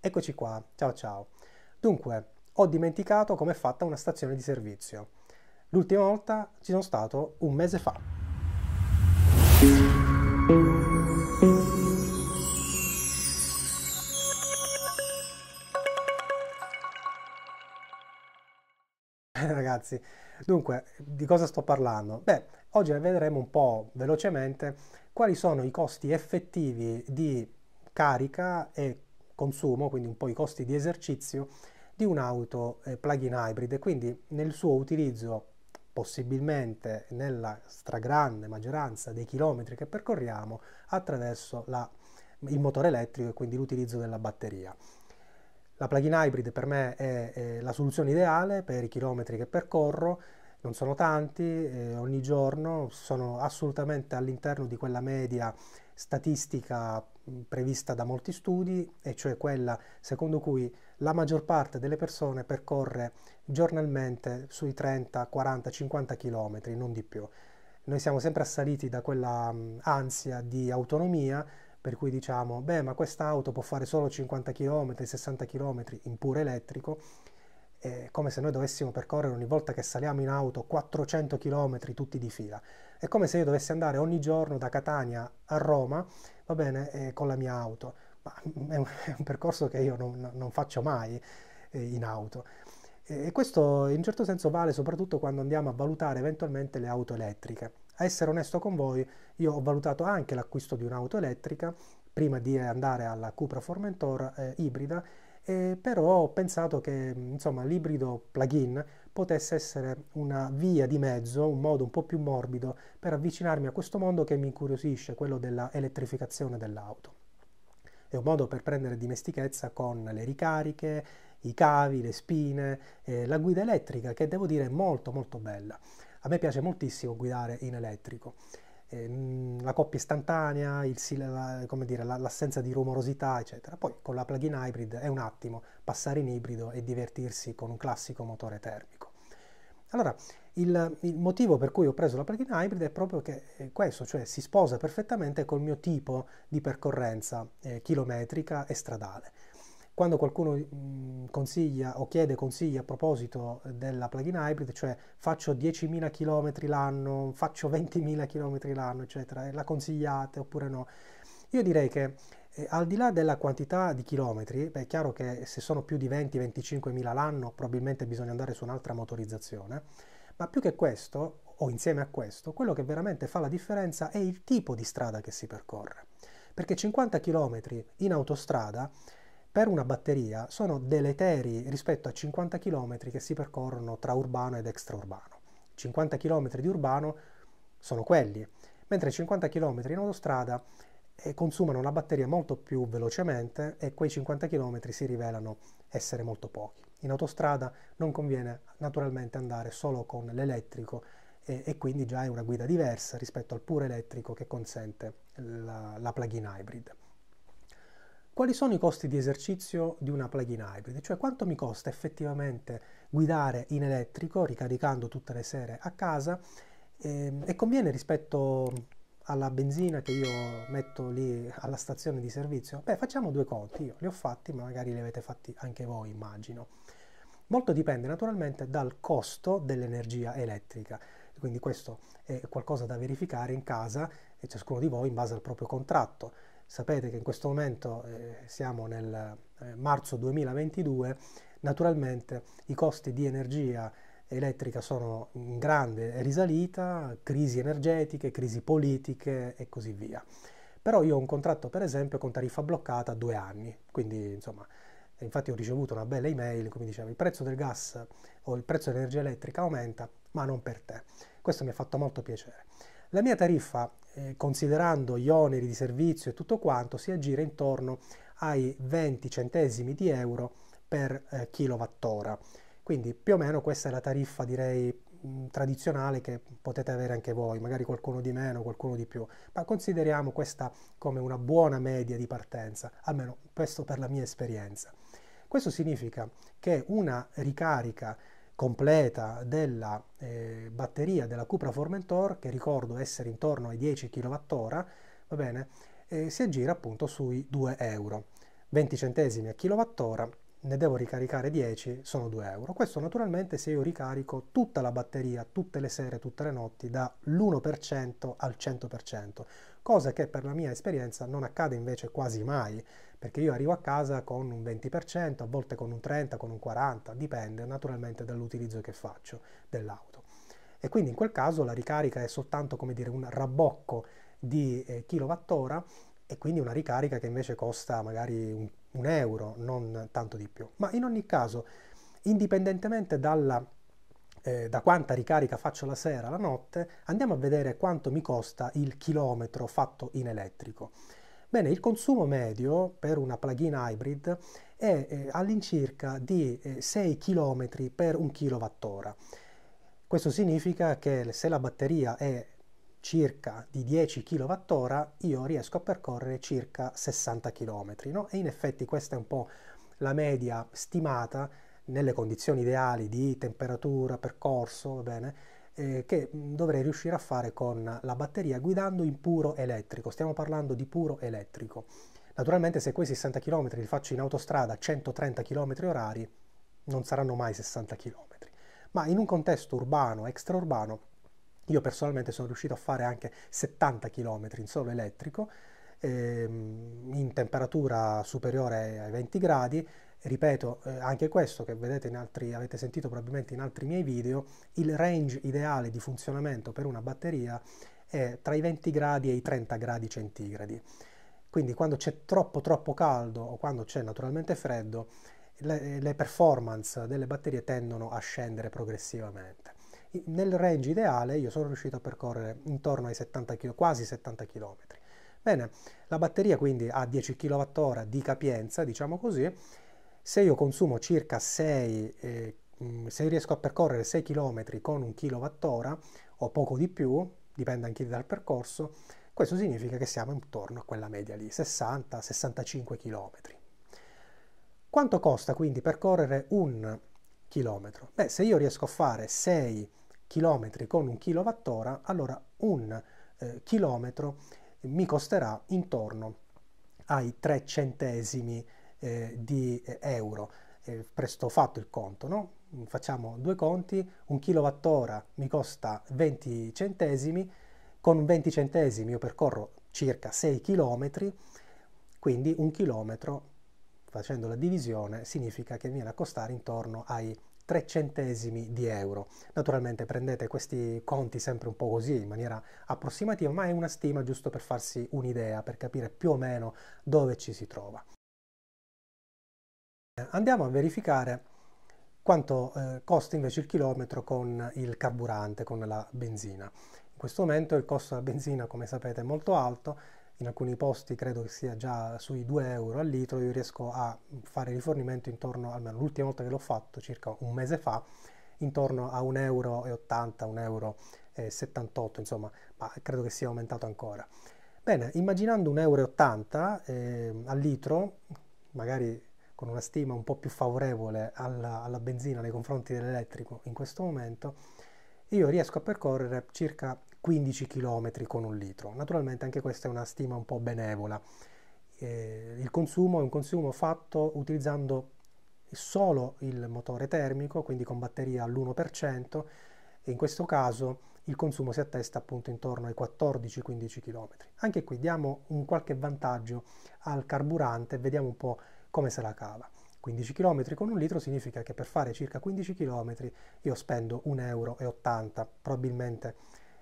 Eccoci qua, ciao ciao. Dunque, ho dimenticato com'è fatta una stazione di servizio. L'ultima volta ci sono stato un mese fa. Ragazzi, dunque, di cosa sto parlando? Beh, oggi vedremo un po' velocemente quali sono i costi effettivi di carica e consumo, quindi un po' i costi di esercizio, di un'auto eh, plug-in hybrid e quindi nel suo utilizzo possibilmente nella stragrande maggioranza dei chilometri che percorriamo attraverso la, il motore elettrico e quindi l'utilizzo della batteria. La plug-in hybrid per me è, è la soluzione ideale per i chilometri che percorro, non sono tanti, eh, ogni giorno sono assolutamente all'interno di quella media statistica prevista da molti studi, e cioè quella secondo cui la maggior parte delle persone percorre giornalmente sui 30, 40, 50 km, non di più. Noi siamo sempre assaliti da quella ansia di autonomia per cui diciamo, beh, ma questa auto può fare solo 50 km, 60 km in puro elettrico, è come se noi dovessimo percorrere ogni volta che saliamo in auto 400 km tutti di fila. È come se io dovessi andare ogni giorno da Catania a Roma, va bene, eh, con la mia auto. Ma è un, è un percorso che io non, non faccio mai eh, in auto. E questo in un certo senso vale soprattutto quando andiamo a valutare eventualmente le auto elettriche. A essere onesto con voi, io ho valutato anche l'acquisto di un'auto elettrica prima di andare alla Cupra Formentor eh, ibrida, eh, però ho pensato che insomma, l'ibrido plug-in potesse essere una via di mezzo, un modo un po' più morbido per avvicinarmi a questo mondo che mi incuriosisce, quello dell'elettrificazione dell'auto. È un modo per prendere dimestichezza con le ricariche, i cavi, le spine, eh, la guida elettrica che devo dire è molto molto bella. A me piace moltissimo guidare in elettrico ehm, la coppia istantanea, il, la, dire, l'assenza di rumorosità, eccetera. Poi con la plug-in hybrid è un attimo passare in ibrido e divertirsi con un classico motore termico. Allora, il, il, motivo per cui ho preso la plug-in hybrid è proprio che è questo, cioè si sposa perfettamente col mio tipo di percorrenza eh, chilometrica e stradale. Quando qualcuno mm, consiglia o chiede consigli a proposito della plug-in hybrid, cioè faccio 10.000 km l'anno, faccio 20.000 km l'anno, eccetera, la consigliate oppure no? Io direi che al di là della quantità di chilometri, beh, è chiaro che se sono più di 20-25 mila l'anno probabilmente bisogna andare su un'altra motorizzazione, ma più che questo, o insieme a questo, quello che veramente fa la differenza è il tipo di strada che si percorre. Perché 50 km in autostrada per una batteria sono deleteri rispetto a 50 km che si percorrono tra urbano ed extraurbano. 50 km di urbano sono quelli, mentre 50 km in autostrada consumano la batteria molto più velocemente e quei 50 km si rivelano essere molto pochi. In autostrada non conviene naturalmente andare solo con l'elettrico e, e quindi già è una guida diversa rispetto al puro elettrico che consente la, la plug-in hybrid. Quali sono i costi di esercizio di una plug-in hybrid? Cioè quanto mi costa effettivamente guidare in elettrico ricaricando tutte le sere a casa e, ehm, e conviene rispetto alla benzina che io metto lì alla stazione di servizio? Beh, facciamo due conti, io li ho fatti, ma magari li avete fatti anche voi, immagino. Molto dipende naturalmente dal costo dell'energia elettrica, quindi questo è qualcosa da verificare in casa e ciascuno di voi in base al proprio contratto. Sapete che in questo momento eh, siamo nel eh, marzo 2022, naturalmente i costi di energia elettrica sono in grande risalita, crisi energetiche, crisi politiche e così via. Però io ho un contratto per esempio con tariffa bloccata a due anni, quindi insomma, infatti ho ricevuto una bella email in cui mi diceva il prezzo del gas o il prezzo dell'energia elettrica aumenta, ma non per te. Questo mi ha fatto molto piacere. La mia tariffa, eh, considerando gli oneri di servizio e tutto quanto, si aggira intorno ai 20 centesimi di euro per eh, kilowattora quindi più o meno questa è la tariffa, direi, mm, tradizionale che potete avere anche voi, magari qualcuno di meno, qualcuno di più, ma consideriamo questa come una buona media di partenza, almeno questo per la mia esperienza. Questo significa che una ricarica completa della eh, batteria della Cupra Formentor, che ricordo essere intorno ai 10 kWh, va bene, eh, si aggira appunto sui 2 euro, 20 centesimi a kWh ne devo ricaricare 10, sono 2 euro. Questo naturalmente se io ricarico tutta la batteria, tutte le sere, tutte le notti, dall'1% al 100%, cosa che per la mia esperienza non accade invece quasi mai, perché io arrivo a casa con un 20%, a volte con un 30%, con un 40%, dipende naturalmente dall'utilizzo che faccio dell'auto. E quindi in quel caso la ricarica è soltanto come dire un rabocco di eh, kilowattora e quindi una ricarica che invece costa magari un un euro, non tanto di più. Ma in ogni caso, indipendentemente dalla, eh, da quanta ricarica faccio la sera, la notte, andiamo a vedere quanto mi costa il chilometro fatto in elettrico. Bene, il consumo medio per una plug-in hybrid è eh, all'incirca di eh, 6 km per 1 kWh. Questo significa che se la batteria è circa di 10 kWh io riesco a percorrere circa 60 km no? e in effetti questa è un po' la media stimata nelle condizioni ideali di temperatura, percorso, va bene, eh, che dovrei riuscire a fare con la batteria guidando in puro elettrico, stiamo parlando di puro elettrico. Naturalmente se quei 60 km li faccio in autostrada a 130 km orari non saranno mai 60 km, ma in un contesto urbano, extraurbano, io personalmente sono riuscito a fare anche 70 km in solo elettrico, ehm, in temperatura superiore ai 20 gradi. Ripeto, eh, anche questo che vedete in altri, avete sentito probabilmente in altri miei video, il range ideale di funzionamento per una batteria è tra i 20 gradi e i 30 gradi centigradi. Quindi quando c'è troppo troppo caldo o quando c'è naturalmente freddo, le, le performance delle batterie tendono a scendere progressivamente nel range ideale io sono riuscito a percorrere intorno ai 70 km, quasi 70 km. Bene, la batteria quindi ha 10 kWh di capienza, diciamo così, se io consumo circa 6 eh, mm, se riesco a percorrere 6 km con 1 kWh o poco di più, dipende anche dal percorso, questo significa che siamo intorno a quella media lì, 60-65 km. Quanto costa quindi percorrere un chilometro? Beh, se io riesco a fare 6 chilometri con un kilowattora, allora un eh, chilometro mi costerà intorno ai 3 centesimi eh, di eh, euro. Eh, presto fatto il conto, no? facciamo due conti, un kilowattora mi costa 20 centesimi, con 20 centesimi io percorro circa 6 chilometri, quindi un chilometro facendo la divisione significa che viene a costare intorno ai 3 centesimi di euro. Naturalmente prendete questi conti sempre un po' così, in maniera approssimativa, ma è una stima giusto per farsi un'idea, per capire più o meno dove ci si trova. Andiamo a verificare quanto eh, costa invece il chilometro con il carburante, con la benzina. In questo momento il costo della benzina, come sapete, è molto alto, in alcuni posti credo che sia già sui 2 euro al litro, io riesco a fare rifornimento intorno, almeno l'ultima volta che l'ho fatto, circa un mese fa, intorno a 1,80 euro, 1,78 euro, insomma, ma credo che sia aumentato ancora. Bene, immaginando 1,80 euro eh, al litro, magari con una stima un po' più favorevole alla, alla benzina nei confronti dell'elettrico in questo momento, io riesco a percorrere circa 15 km con un litro. Naturalmente anche questa è una stima un po' benevola. Eh, il consumo è un consumo fatto utilizzando solo il motore termico, quindi con batteria all'1%, e in questo caso il consumo si attesta appunto intorno ai 14-15 km. Anche qui diamo un qualche vantaggio al carburante, vediamo un po' come se la cava. 15 km con un litro significa che per fare circa 15 km io spendo 1,80 euro, probabilmente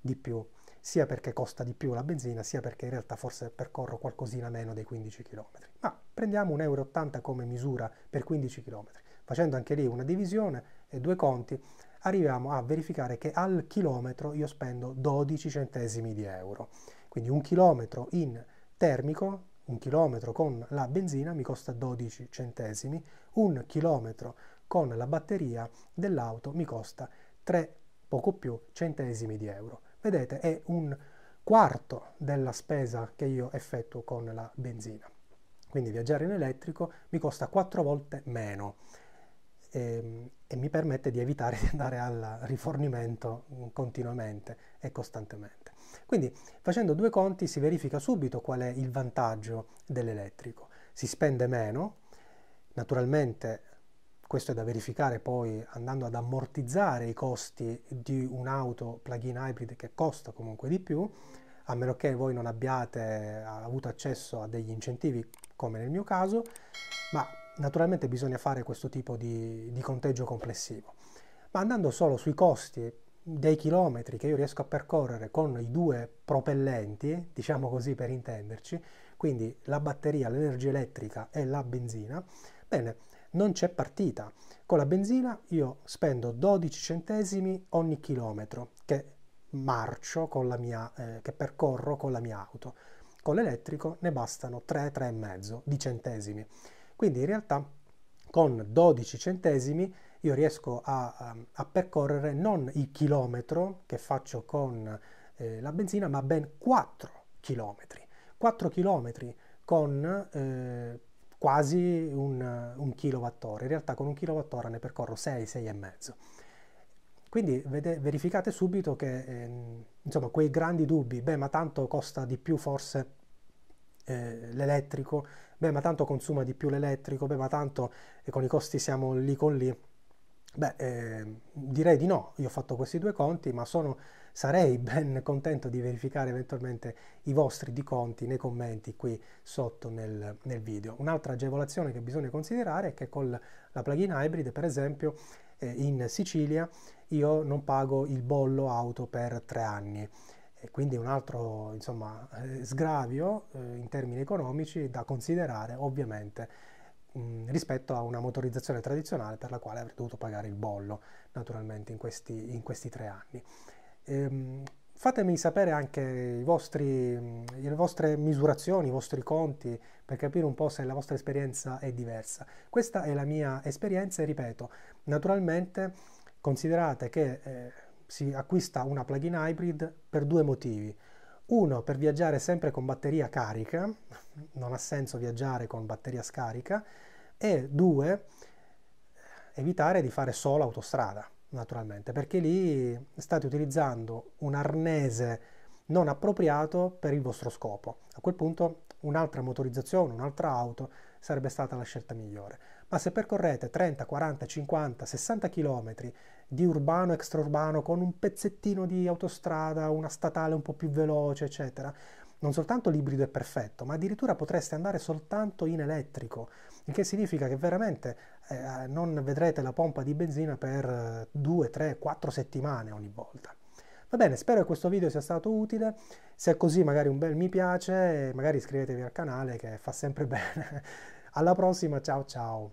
di più, sia perché costa di più la benzina, sia perché in realtà forse percorro qualcosina meno dei 15 km. Ma prendiamo 1,80 euro come misura per 15 km. Facendo anche lì una divisione e due conti, arriviamo a verificare che al chilometro io spendo 12 centesimi di euro. Quindi un chilometro in termico un chilometro con la benzina mi costa 12 centesimi, un chilometro con la batteria dell'auto mi costa 3 poco più centesimi di euro. Vedete, è un quarto della spesa che io effettuo con la benzina. Quindi viaggiare in elettrico mi costa 4 volte meno e, ehm, e mi permette di evitare di andare al rifornimento continuamente e costantemente. Quindi facendo due conti si verifica subito qual è il vantaggio dell'elettrico. Si spende meno, naturalmente questo è da verificare poi andando ad ammortizzare i costi di un'auto plug-in hybrid che costa comunque di più, a meno che voi non abbiate avuto accesso a degli incentivi come nel mio caso, ma naturalmente bisogna fare questo tipo di, di conteggio complessivo. Ma andando solo sui costi dei chilometri che io riesco a percorrere con i due propellenti, diciamo così per intenderci, quindi la batteria, l'energia elettrica e la benzina, bene, non c'è partita. Con la benzina io spendo 12 centesimi ogni chilometro che marcio con la mia, eh, che percorro con la mia auto. Con l'elettrico ne bastano 3, 3,5 di centesimi. Quindi in realtà con 12 centesimi io riesco a, ehm, a percorrere non il chilometro che faccio con eh, la benzina, ma ben 4 chilometri. 4 chilometri con eh, quasi un, un kilowattora, in realtà con un kilowattora ne percorro 6, 6,5. Quindi vede, verificate subito che eh, insomma, quei grandi dubbi, beh ma tanto costa di più forse eh, l'elettrico, beh ma tanto consuma di più l'elettrico, beh ma tanto eh, con i costi siamo lì con lì, Beh, eh, direi di no, io ho fatto questi due conti, ma sono, sarei ben contento di verificare eventualmente i vostri di conti nei commenti qui sotto nel, nel video. Un'altra agevolazione che bisogna considerare è che con la plugin hybrid, per esempio, eh, in Sicilia io non pago il bollo auto per tre anni. E quindi un altro insomma, eh, sgravio eh, in termini economici da considerare ovviamente Mm, rispetto a una motorizzazione tradizionale per la quale avrei dovuto pagare il bollo naturalmente in questi, in questi tre anni. Ehm, fatemi sapere anche vostri, mm, le vostre misurazioni, i vostri conti per capire un po' se la vostra esperienza è diversa. Questa è la mia esperienza e ripeto, naturalmente considerate che eh, si acquista una plug-in hybrid per due motivi uno, per viaggiare sempre con batteria carica, non ha senso viaggiare con batteria scarica, e due, evitare di fare solo autostrada, naturalmente, perché lì state utilizzando un arnese non appropriato per il vostro scopo. A quel punto un'altra motorizzazione, un'altra auto sarebbe stata la scelta migliore ma se percorrete 30, 40, 50, 60 km di urbano, extraurbano, con un pezzettino di autostrada, una statale un po' più veloce, eccetera, non soltanto l'ibrido è perfetto, ma addirittura potreste andare soltanto in elettrico, il che significa che veramente eh, non vedrete la pompa di benzina per 2, 3, 4 settimane ogni volta. Va bene, spero che questo video sia stato utile, se è così magari un bel mi piace, magari iscrivetevi al canale che fa sempre bene. Alla prossima, ciao ciao!